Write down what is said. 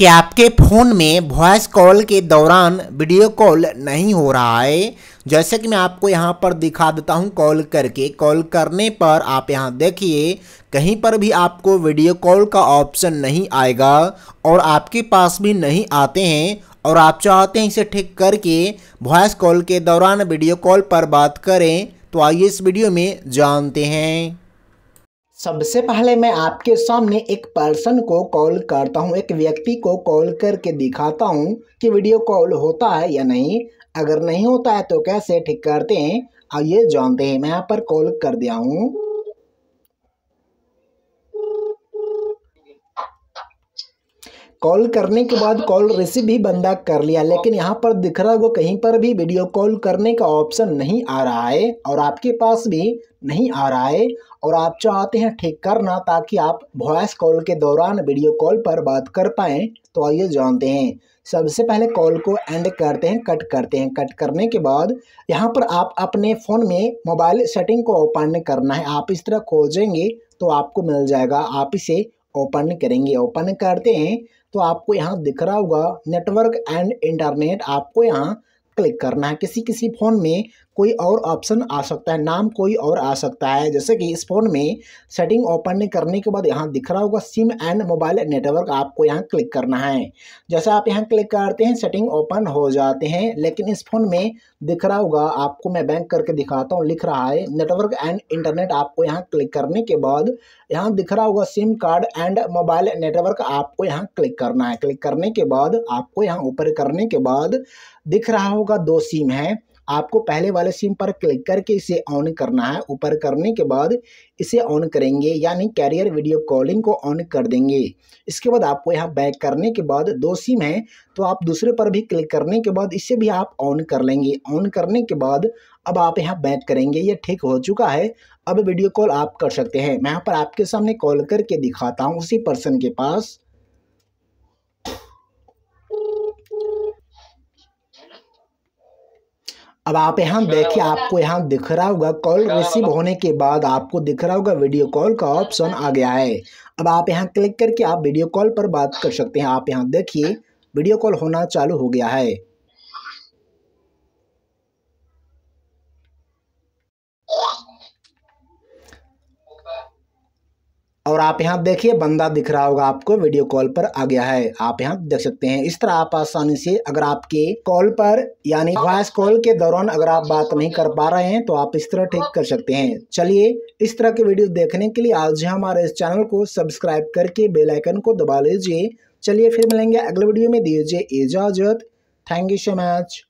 कि आपके फ़ोन में वॉइस कॉल के दौरान वीडियो कॉल नहीं हो रहा है जैसे कि मैं आपको यहाँ पर दिखा देता हूँ कॉल करके कॉल करने पर आप यहाँ देखिए कहीं पर भी आपको वीडियो कॉल का ऑप्शन नहीं आएगा और आपके पास भी नहीं आते हैं और आप चाहते हैं इसे ठीक करके वॉइस कॉल के दौरान वीडियो कॉल पर बात करें तो आइए इस वीडियो में जानते हैं सबसे पहले मैं आपके सामने एक पर्सन को कॉल करता हूँ एक व्यक्ति को कॉल करके दिखाता हूँ कि वीडियो कॉल होता है या नहीं अगर नहीं होता है तो कैसे ठीक करते हैं आइए जानते हैं मैं यहाँ पर कॉल कर दिया हूँ कॉल करने के बाद कॉल रिसीव भी बंदा कर लिया लेकिन यहाँ पर दिख रहा वो कहीं पर भी वीडियो कॉल करने का ऑप्शन नहीं आ रहा है और आपके पास भी नहीं आ रहा है और आप चाहते हैं ठीक करना ताकि आप वॉयस कॉल के दौरान वीडियो कॉल पर बात कर पाएँ तो आइए जानते हैं सबसे पहले कॉल को एंड करते हैं कट करते हैं कट करने के बाद यहाँ पर आप अपने फ़ोन में मोबाइल सेटिंग को ओपन करना है आप इस तरह खोजेंगे तो आपको मिल जाएगा आप इसे ओपन करेंगे ओपन करते हैं तो आपको यहाँ दिख रहा होगा नेटवर्क एंड इंटरनेट आपको यहाँ क्लिक करना है किसी किसी फ़ोन में कोई और ऑप्शन आ सकता है नाम कोई और आ सकता है जैसे कि इस फ़ोन में सेटिंग ओपन करने के बाद यहाँ दिख रहा होगा सिम एंड मोबाइल नेटवर्क आपको यहाँ क्लिक करना है जैसे आप यहाँ क्लिक करते हैं सेटिंग ओपन हो जाते हैं लेकिन इस फ़ोन में दिख रहा होगा आपको मैं बैंक करके दिखाता हूँ लिख रहा है नेटवर्क एंड इंटरनेट आपको यहाँ क्लिक करने के बाद यहाँ दिख रहा होगा SIM card and mobile network आपको यहाँ क्लिक करना है क्लिक करने के बाद आपको यहाँ ऊपर करने के बाद दिख रहा होगा दो सिम है आपको पहले वाले सिम पर क्लिक करके इसे ऑन करना है ऊपर करने के बाद इसे ऑन करेंगे यानी कैरियर वीडियो कॉलिंग को ऑन कर देंगे इसके बाद आपको यहाँ बैक करने के बाद दो सिम है तो आप दूसरे पर भी क्लिक करने के बाद इसे भी आप ऑन कर लेंगे ऑन करने के बाद अब आप यहाँ बैक करेंगे ये ठीक हो चुका है अब वीडियो कॉल आप कर सकते हैं मैं यहाँ पर आपके सामने कॉल करके दिखाता हूँ उसी पर्सन के पास अब आप यहाँ अच्छा, देखिए आपको यहाँ दिख रहा होगा कॉल रिसीव होने के बाद आपको दिख रहा होगा वीडियो कॉल का ऑप्शन आ गया है अब आप यहाँ क्लिक करके आप वीडियो कॉल पर बात कर सकते हैं आप यहाँ देखिए वीडियो कॉल होना चालू हो गया है और आप यहाँ देखिए बंदा दिख रहा होगा आपको वीडियो कॉल पर आ गया है आप यहाँ देख सकते हैं इस तरह आप आसानी से अगर आपके कॉल पर यानी वॉइस कॉल के दौरान अगर आप बात नहीं कर पा रहे हैं तो आप इस तरह ठीक कर सकते हैं चलिए इस तरह के वीडियो देखने के लिए आज हमारे इस चैनल को सब्सक्राइब करके बेलाइकन को दबा लीजिए चलिए फिर मिलेंगे अगले वीडियो में दीजिए इजाजत थैंक यू सो मच